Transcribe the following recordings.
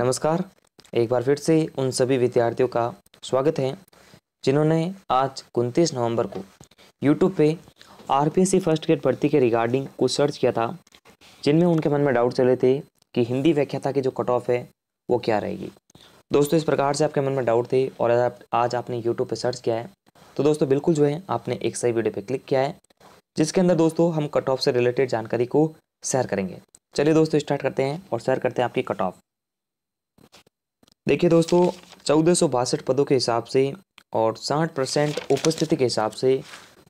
नमस्कार एक बार फिर से उन सभी विद्यार्थियों का स्वागत है जिन्होंने आज उनतीस नवंबर को यूट्यूब पे R P S C first grade भर्ती के रिगार्डिंग कुछ सर्च किया था जिनमें उनके मन में डाउट चले थे कि हिंदी व्याख्याता की जो कट ऑफ है वो क्या रहेगी दोस्तों इस प्रकार से आपके मन में डाउट थे और आज आपने यूट्यूब पर सर्च किया है तो दोस्तों बिल्कुल जो है आपने एक सही वीडियो पर क्लिक किया है जिसके अंदर दोस्तों हम कट ऑफ से रिलेटेड जानकारी को शेयर करेंगे चलिए दोस्तों स्टार्ट करते हैं और शेयर करते हैं आपकी कट ऑफ देखिए दोस्तों चौदह पदों के हिसाब से और 60 परसेंट उपस्थिति के हिसाब से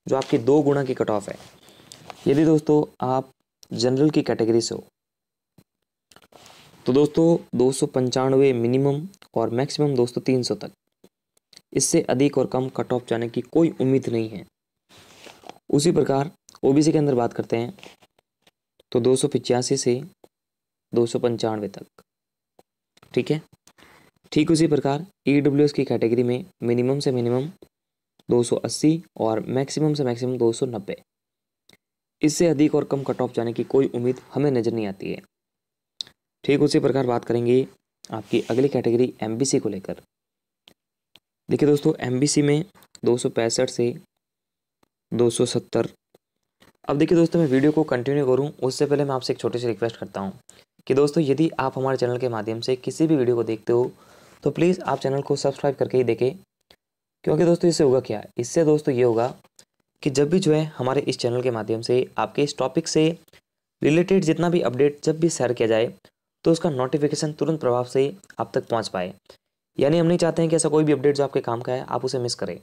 जो आपके दो गुणा की कट ऑफ है यदि दोस्तों आप जनरल की कैटेगरी से हो तो दोस्तों दो सौ पंचानवे मिनिमम और मैक्सिमम दोस्तों तीन सौ तक इससे अधिक और कम कट ऑफ जाने की कोई उम्मीद नहीं है उसी प्रकार ओबीसी के अंदर बात करते हैं तो दो सौ से दो सौ पंचानवे तक ठीक है ठीक उसी प्रकार ई e की कैटेगरी में मिनिमम से मिनिमम 280 और मैक्सिमम से मैक्सिमम 290 इससे अधिक और कम कट ऑफ जाने की कोई उम्मीद हमें नज़र नहीं आती है ठीक उसी प्रकार बात करेंगे आपकी अगली कैटेगरी एम को लेकर देखिए दोस्तों एम में दो से दो अब देखिए दोस्तों मैं वीडियो को कंटिन्यू करूं उससे पहले मैं आपसे एक छोटी सी रिक्वेस्ट करता हूं कि दोस्तों यदि आप हमारे चैनल के माध्यम से किसी भी वीडियो को देखते हो तो प्लीज़ आप चैनल को सब्सक्राइब करके ही देखें क्योंकि दोस्तों इससे होगा क्या इससे दोस्तों ये होगा कि जब भी जो है हमारे इस चैनल के माध्यम से आपके इस टॉपिक से रिलेटेड जितना भी अपडेट जब भी शेयर किया जाए तो उसका नोटिफिकेशन तुरंत प्रभाव से आप तक पहुंच पाए यानी हम नहीं चाहते हैं कि ऐसा कोई भी अपडेट जो आपके काम का है आप उसे मिस करें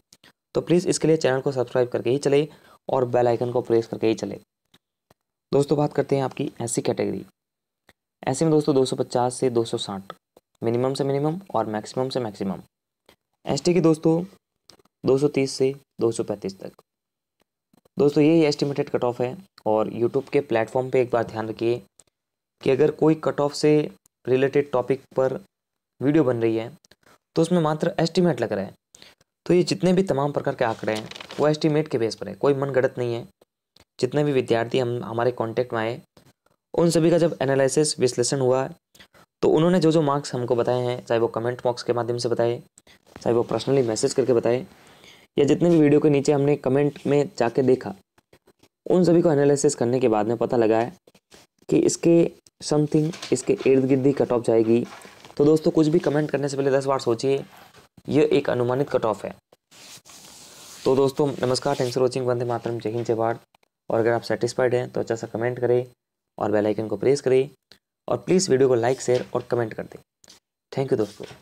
तो प्लीज़ इसके लिए चैनल को सब्सक्राइब करके ही चले और बेल आइकन को प्रेस करके ही चले दोस्तों बात करते हैं आपकी ऐसी कैटेगरी ऐसे में दोस्तों दो से दो मिनिमम से मिनिमम और मैक्सिमम से मैक्सिमम एस के दोस्तों 230 से 235 तक दोस्तों ये एस्टिमेटेड कट ऑफ है और यूट्यूब के प्लेटफॉर्म पे एक बार ध्यान रखिए कि अगर कोई कट ऑफ से रिलेटेड टॉपिक पर वीडियो बन रही है तो उसमें मात्र एस्टिमेट लग रहा है तो ये जितने भी तमाम प्रकार के आंकड़े हैं वो एस्टिमेट के बेस पर है कोई मन गणत नहीं है जितने भी विद्यार्थी हम हमारे कॉन्टेक्ट में आए उन सभी का जब एनालिसिस विश्लेषण हुआ तो उन्होंने जो जो मार्क्स हमको बताए हैं चाहे वो कमेंट बॉक्स के माध्यम से बताए चाहे वो पर्सनली मैसेज करके बताए या जितने भी वीडियो के नीचे हमने कमेंट में जाके देखा उन सभी को एनालिसिस करने के बाद में पता लगा है कि इसके समथिंग इसके इर्द गिर्द ही कट ऑफ जाएगी तो दोस्तों कुछ भी कमेंट करने से पहले दस बार सोचिए यह एक अनुमानित कट ऑफ है तो दोस्तों नमस्कार थैंक्स फॉर वॉचिंग वंदे मातरम जय हिंद जय भारत और अगर आप सेटिस्फाइड हैं तो अच्छा सा कमेंट करें और बेल आइकन को प्रेस करें और प्लीज़ वीडियो को लाइक शेयर और कमेंट कर दें थैंक यू दोस्तों